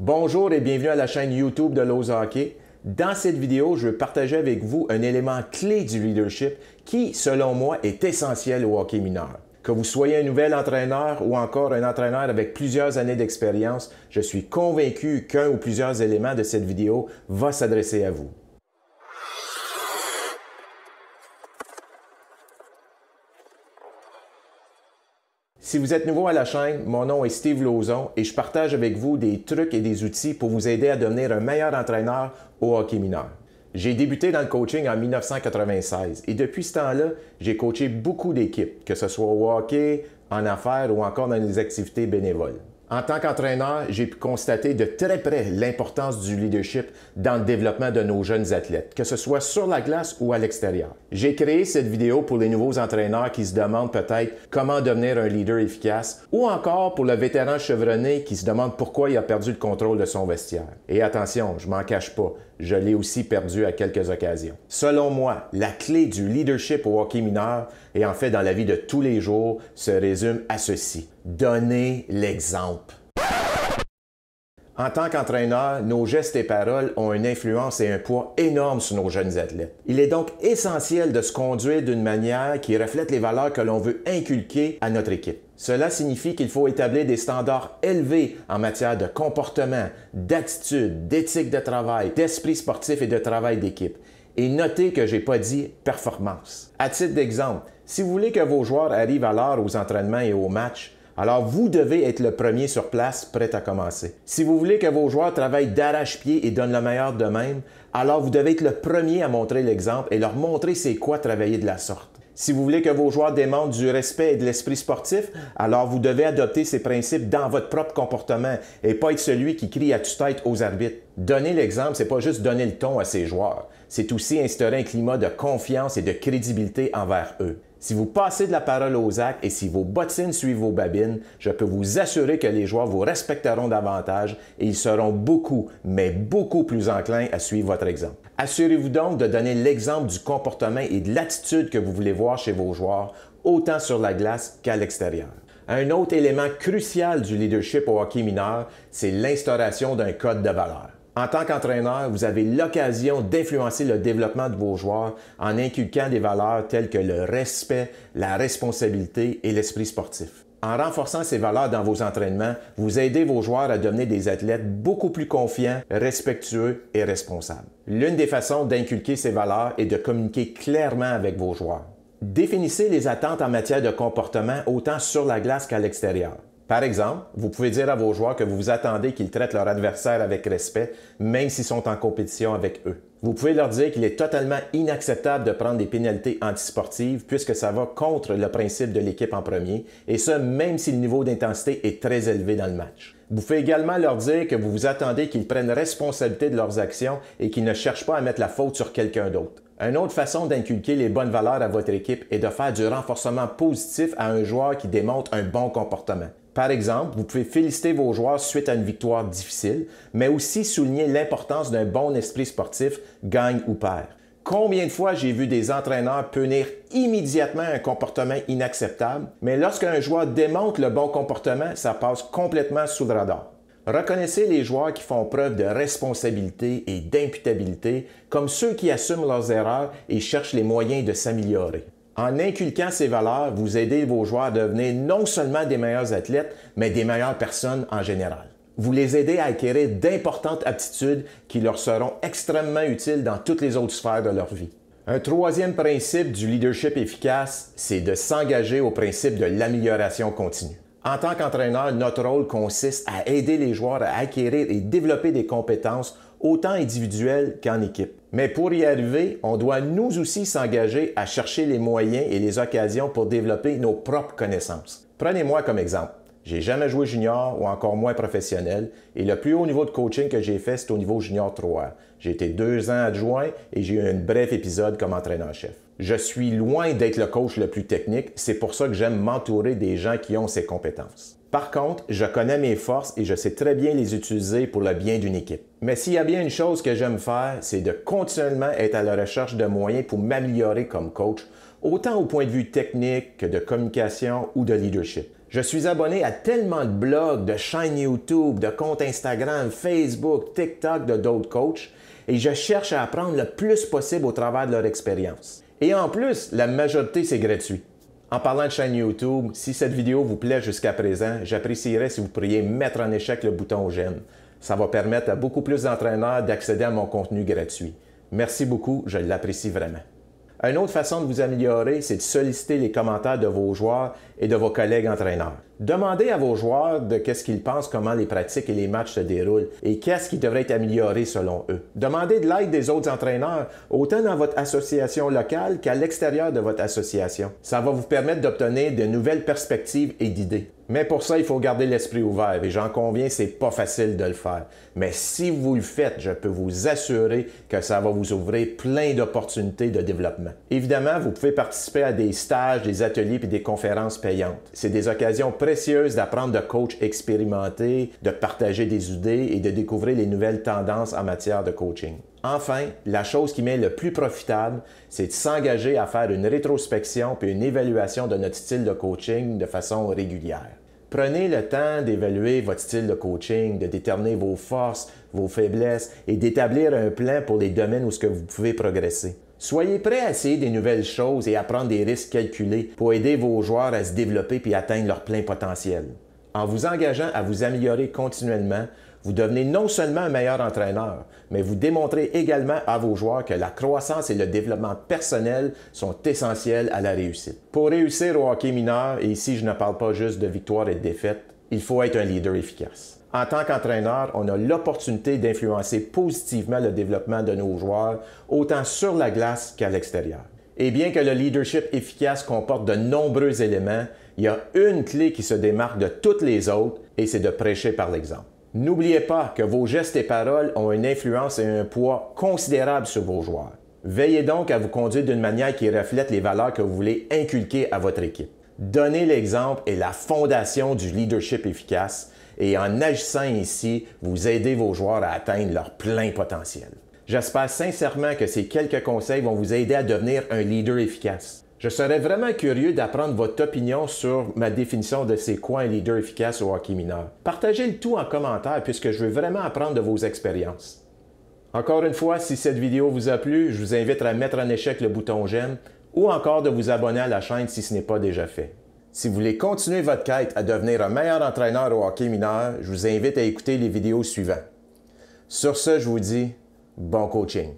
Bonjour et bienvenue à la chaîne YouTube de Lowe's Hockey. Dans cette vidéo, je vais partager avec vous un élément clé du leadership qui, selon moi, est essentiel au hockey mineur. Que vous soyez un nouvel entraîneur ou encore un entraîneur avec plusieurs années d'expérience, je suis convaincu qu'un ou plusieurs éléments de cette vidéo va s'adresser à vous. Si vous êtes nouveau à la chaîne, mon nom est Steve Lauzon et je partage avec vous des trucs et des outils pour vous aider à devenir un meilleur entraîneur au hockey mineur. J'ai débuté dans le coaching en 1996 et depuis ce temps-là, j'ai coaché beaucoup d'équipes, que ce soit au hockey, en affaires ou encore dans des activités bénévoles. En tant qu'entraîneur, j'ai pu constater de très près l'importance du leadership dans le développement de nos jeunes athlètes, que ce soit sur la glace ou à l'extérieur. J'ai créé cette vidéo pour les nouveaux entraîneurs qui se demandent peut-être comment devenir un leader efficace, ou encore pour le vétéran chevronné qui se demande pourquoi il a perdu le contrôle de son vestiaire. Et attention, je m'en cache pas, je l'ai aussi perdu à quelques occasions. Selon moi, la clé du leadership au hockey mineur et en fait dans la vie de tous les jours se résume à ceci. Donner l'exemple. En tant qu'entraîneur, nos gestes et paroles ont une influence et un poids énorme sur nos jeunes athlètes. Il est donc essentiel de se conduire d'une manière qui reflète les valeurs que l'on veut inculquer à notre équipe. Cela signifie qu'il faut établir des standards élevés en matière de comportement, d'attitude, d'éthique de travail, d'esprit sportif et de travail d'équipe. Et notez que j'ai pas dit performance. À titre d'exemple, si vous voulez que vos joueurs arrivent à l'heure aux entraînements et aux matchs, alors, vous devez être le premier sur place, prêt à commencer. Si vous voulez que vos joueurs travaillent d'arrache-pied et donnent le meilleur d'eux-mêmes, alors vous devez être le premier à montrer l'exemple et leur montrer c'est quoi travailler de la sorte. Si vous voulez que vos joueurs démontrent du respect et de l'esprit sportif, alors vous devez adopter ces principes dans votre propre comportement et pas être celui qui crie à tue-tête aux arbitres. Donner l'exemple, c'est pas juste donner le ton à ses joueurs, c'est aussi instaurer un climat de confiance et de crédibilité envers eux. Si vous passez de la parole aux actes et si vos bottines suivent vos babines, je peux vous assurer que les joueurs vous respecteront davantage et ils seront beaucoup, mais beaucoup plus enclins à suivre votre exemple. Assurez-vous donc de donner l'exemple du comportement et de l'attitude que vous voulez voir chez vos joueurs, autant sur la glace qu'à l'extérieur. Un autre élément crucial du leadership au hockey mineur, c'est l'instauration d'un code de valeur. En tant qu'entraîneur, vous avez l'occasion d'influencer le développement de vos joueurs en inculquant des valeurs telles que le respect, la responsabilité et l'esprit sportif. En renforçant ces valeurs dans vos entraînements, vous aidez vos joueurs à devenir des athlètes beaucoup plus confiants, respectueux et responsables. L'une des façons d'inculquer ces valeurs est de communiquer clairement avec vos joueurs. Définissez les attentes en matière de comportement autant sur la glace qu'à l'extérieur. Par exemple, vous pouvez dire à vos joueurs que vous vous attendez qu'ils traitent leur adversaire avec respect, même s'ils sont en compétition avec eux. Vous pouvez leur dire qu'il est totalement inacceptable de prendre des pénalités antisportives puisque ça va contre le principe de l'équipe en premier, et ce même si le niveau d'intensité est très élevé dans le match. Vous pouvez également leur dire que vous vous attendez qu'ils prennent responsabilité de leurs actions et qu'ils ne cherchent pas à mettre la faute sur quelqu'un d'autre. Une autre façon d'inculquer les bonnes valeurs à votre équipe est de faire du renforcement positif à un joueur qui démontre un bon comportement. Par exemple, vous pouvez féliciter vos joueurs suite à une victoire difficile, mais aussi souligner l'importance d'un bon esprit sportif, gagne ou perd. Combien de fois j'ai vu des entraîneurs punir immédiatement un comportement inacceptable, mais lorsqu'un joueur démontre le bon comportement, ça passe complètement sous le radar. Reconnaissez les joueurs qui font preuve de responsabilité et d'imputabilité comme ceux qui assument leurs erreurs et cherchent les moyens de s'améliorer. En inculquant ces valeurs, vous aidez vos joueurs à devenir non seulement des meilleurs athlètes, mais des meilleures personnes en général. Vous les aidez à acquérir d'importantes aptitudes qui leur seront extrêmement utiles dans toutes les autres sphères de leur vie. Un troisième principe du leadership efficace, c'est de s'engager au principe de l'amélioration continue. En tant qu'entraîneur, notre rôle consiste à aider les joueurs à acquérir et développer des compétences autant individuelles qu'en équipe. Mais pour y arriver, on doit nous aussi s'engager à chercher les moyens et les occasions pour développer nos propres connaissances. Prenez-moi comme exemple. J'ai jamais joué junior ou encore moins professionnel et le plus haut niveau de coaching que j'ai fait, c'est au niveau junior 3. J'ai été deux ans adjoint et j'ai eu un bref épisode comme entraîneur-chef je suis loin d'être le coach le plus technique. C'est pour ça que j'aime m'entourer des gens qui ont ces compétences. Par contre, je connais mes forces et je sais très bien les utiliser pour le bien d'une équipe. Mais s'il y a bien une chose que j'aime faire, c'est de continuellement être à la recherche de moyens pour m'améliorer comme coach, autant au point de vue technique que de communication ou de leadership. Je suis abonné à tellement de blogs, de chaînes YouTube, de comptes Instagram, Facebook, TikTok de d'autres coachs et je cherche à apprendre le plus possible au travers de leur expérience. Et en plus, la majorité, c'est gratuit. En parlant de chaîne YouTube, si cette vidéo vous plaît jusqu'à présent, j'apprécierais si vous pourriez mettre en échec le bouton j'aime. Ça va permettre à beaucoup plus d'entraîneurs d'accéder à mon contenu gratuit. Merci beaucoup, je l'apprécie vraiment. Une autre façon de vous améliorer, c'est de solliciter les commentaires de vos joueurs et de vos collègues entraîneurs. Demandez à vos joueurs de qu'est-ce qu'ils pensent, comment les pratiques et les matchs se déroulent et qu'est-ce qui devrait être amélioré selon eux. Demandez de l'aide des autres entraîneurs, autant dans votre association locale qu'à l'extérieur de votre association. Ça va vous permettre d'obtenir de nouvelles perspectives et d'idées. Mais pour ça, il faut garder l'esprit ouvert et j'en conviens, c'est pas facile de le faire. Mais si vous le faites, je peux vous assurer que ça va vous ouvrir plein d'opportunités de développement. Évidemment, vous pouvez participer à des stages, des ateliers et des conférences payantes. C'est des occasions précieuses d'apprendre de coachs expérimentés, de partager des idées et de découvrir les nouvelles tendances en matière de coaching. Enfin, la chose qui m'est le plus profitable, c'est de s'engager à faire une rétrospection puis une évaluation de notre style de coaching de façon régulière. Prenez le temps d'évaluer votre style de coaching, de déterminer vos forces, vos faiblesses et d'établir un plan pour les domaines où vous pouvez progresser. Soyez prêt à essayer des nouvelles choses et à prendre des risques calculés pour aider vos joueurs à se développer puis atteindre leur plein potentiel. En vous engageant à vous améliorer continuellement, vous devenez non seulement un meilleur entraîneur, mais vous démontrez également à vos joueurs que la croissance et le développement personnel sont essentiels à la réussite. Pour réussir au hockey mineur, et ici je ne parle pas juste de victoire et de défaite, il faut être un leader efficace. En tant qu'entraîneur, on a l'opportunité d'influencer positivement le développement de nos joueurs, autant sur la glace qu'à l'extérieur. Et bien que le leadership efficace comporte de nombreux éléments, il y a une clé qui se démarque de toutes les autres, et c'est de prêcher par l'exemple. N'oubliez pas que vos gestes et paroles ont une influence et un poids considérable sur vos joueurs. Veillez donc à vous conduire d'une manière qui reflète les valeurs que vous voulez inculquer à votre équipe. Donner l'exemple est la fondation du leadership efficace et en agissant ici, vous aidez vos joueurs à atteindre leur plein potentiel. J'espère sincèrement que ces quelques conseils vont vous aider à devenir un leader efficace. Je serais vraiment curieux d'apprendre votre opinion sur ma définition de c'est quoi un leader efficace au hockey mineur. Partagez le tout en commentaire puisque je veux vraiment apprendre de vos expériences. Encore une fois, si cette vidéo vous a plu, je vous invite à mettre en échec le bouton j'aime ou encore de vous abonner à la chaîne si ce n'est pas déjà fait. Si vous voulez continuer votre quête à devenir un meilleur entraîneur au hockey mineur, je vous invite à écouter les vidéos suivantes. Sur ce, je vous dis bon coaching.